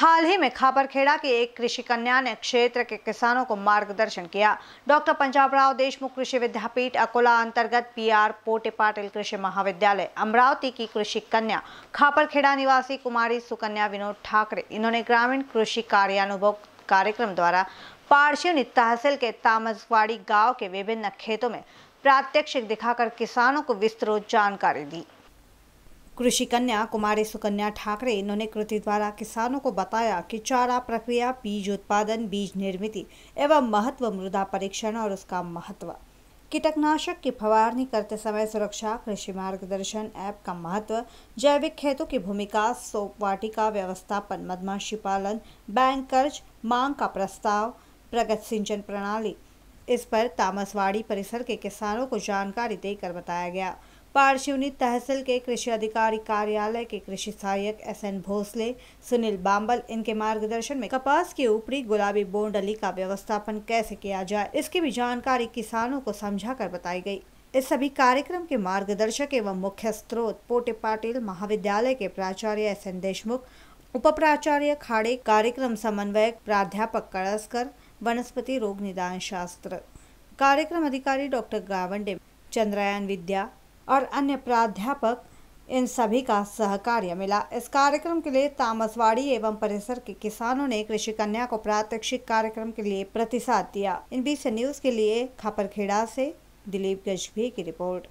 हाल ही में खापरखेड़ा की एक कृषि कन्या ने क्षेत्र के किसानों को मार्गदर्शन किया डॉक्टर पंजाब राव देशमुख कृषि विद्यापीठ अकोला अंतर्गत पीआर पोटे पाटिल कृषि महाविद्यालय अमरावती की कृषि कन्या खापरखेड़ा निवासी कुमारी सुकन्या विनोद ठाकरे इन्होंने ग्रामीण कृषि कार्यानुभव कार्यक्रम द्वारा पारशिवनी तहसील के तामसवाड़ी गाँव के विभिन्न खेतों में प्रात्यक्षिक दिखाकर किसानों को विस्तृत जानकारी दी कृषि कन्या कुमारी सुकन्या ठाकरे इन्होंने कृति द्वारा किसानों को बताया कि चारा प्रक्रिया बीज उत्पादन बीज निर्मित एवं महत्व मृदा परीक्षण और उसका महत्व कीटकनाशक की फवारनी करते समय सुरक्षा कृषि मार्गदर्शन ऐप का महत्व जैविक खेतों की भूमिका सोप वाटिका व्यवस्थापन मधमाशी पालन बैंक कर्ज मांग का प्रस्ताव प्रगत सिंचन प्रणाली इस पर तामसवाड़ी परिसर के किसानों को जानकारी देकर बताया गया पारशिवनी तहसील के कृषि अधिकारी कार्यालय के कृषि सहायक एस एन भोसले सुनील बाम्बल इनके मार्गदर्शन में कपास के ऊपरी गुलाबी बोंडली का व्यवस्थापन कैसे किया जाए इसकी भी जानकारी किसानों को समझा कर बताई गई इस सभी कार्यक्रम के मार्गदर्शक एवं मुख्य स्रोत पोटे पाटिल महाविद्यालय के प्राचार्य एस एन देशमुख उप प्राचार्य खाड़े कार्यक्रम समन्वयक प्राध्यापक कड़सकर वनस्पति रोग निदान शास्त्र कार्यक्रम अधिकारी डॉक्टर गावंडे चंद्रयान विद्या और अन्य प्राध्यापक इन सभी का सहकार्य मिला इस कार्यक्रम के लिए तामसवाड़ी एवं परिसर के किसानों ने कृषि कन्या को प्रात्यक्षिक कार्यक्रम के लिए प्रतिसाद दिया इन बीच न्यूज के लिए खापरखेड़ा से दिलीप गजभी की रिपोर्ट